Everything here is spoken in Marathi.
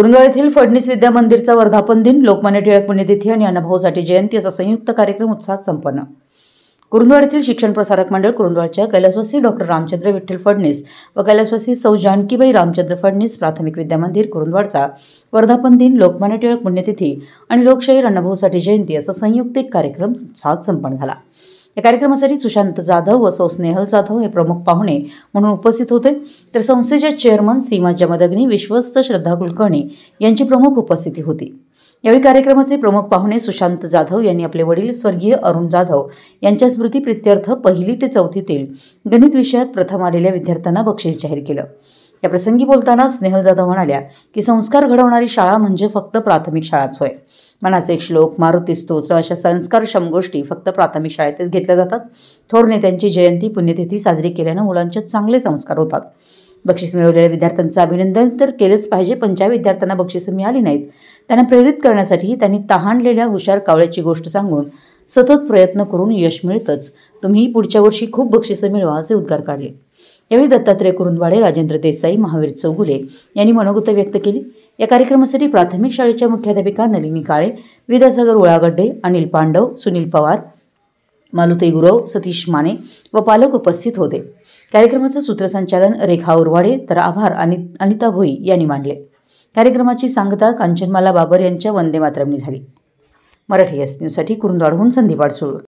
कुरुंदवाड येथील फडणीस विद्या मंदिरचा वर्धापन दिन लोकमान्य टिळक पुण्यतिथी आणि अण्णाभाऊसाठी जयंती असा संयुक्त कार्यक्रम उत्साहात संपन्न कुरुंदवाड येथील शिक्षण प्रसारक मंडळ कुरुंदवाडच्या कैलासवासी डॉक्टर रामचंद्र विठ्ठल फडणीस व कैलासवासी सौ जानकीबाई रामचंद्र फडणीस प्राथमिक विद्या मंदिर कुरुंदवाडचा वर्धापन दिन लोकमान्य टिळक पुण्यतिथी आणि लोकशाहीर अण्णाभाऊसाठी जयंती असा संयुक्त कार्यक्रम उत्साहात संपन्न झाला या कार्यक्रमासाठी सुशांत जाधव व सौ स्नेहल जाधव हे प्रमुख पाहुणे म्हणून उपस्थित होते तर संस्थेच्या चेअरमन सीमा जमदग्नी विश्वस्त श्रद्धा कुलकर्णी यांची प्रमुख उपस्थिती होती यावेळी कार्यक्रमाचे प्रमुख पाहुणे सुशांत जाधव यांनी आपले वडील स्वर्गीय अरुण जाधव यांच्या स्मृतीप्रित्यर्थ पहिली ते चौथीतील गणित विषयात प्रथम आलेल्या विद्यार्थ्यांना बक्षीस जाहीर केलं या प्रसंगी बोलताना स्नेहल जाधव म्हणाल्या की संस्कार घडवणारी शाळा म्हणजे फक्त प्राथमिक शाळाच होय मनाचे श्लोक मारुती स्तोत्र अशा संस्कारक्षम गोष्टी फक्त प्राथमिक शाळेतच घेतल्या जातात थोर नेत्यांची जयंती पुण्यतिथी साजरी केल्यानं मुलांचे चांगले संस्कार होतात बक्षीस मिळवलेल्या विद्यार्थ्यांचं अभिनंदन तर केलंच पाहिजे पण ज्या विद्यार्थ्यांना बक्षीस मिळाली नाहीत त्यांना प्रेरित करण्यासाठी त्यांनी तहानलेल्या हुशार कावळ्याची गोष्ट सांगून सतत प्रयत्न करून यश मिळतंच तुम्ही पुढच्या वर्षी खूप बक्षीस मिळवा असे उद्गार काढले यावेळी दत्तात्रय कुरुंदवाडे राजेंद्र देसाई महावीर चौगुले यांनी मनोगत व्यक्त केली या कार्यक्रमासाठी प्राथमिक शाळेच्या मुख्याध्यापिका नलिनी काळे विद्यासागर उळागड्डे अनिल पांडव सुनील पवार मालुते गुरव सतीश माने व पालक उपस्थित होते कार्यक्रमाचं सूत्रसंचालन रेखा उरवाडे तर आभार अनिता भोई यांनी मांडले कार्यक्रमाची सांगता कांचनमाला बाबर यांच्या वंदे मातरमनी झाली मराठी एस न्यूजसाठी कुरुंदवाडहून संदीप सोडून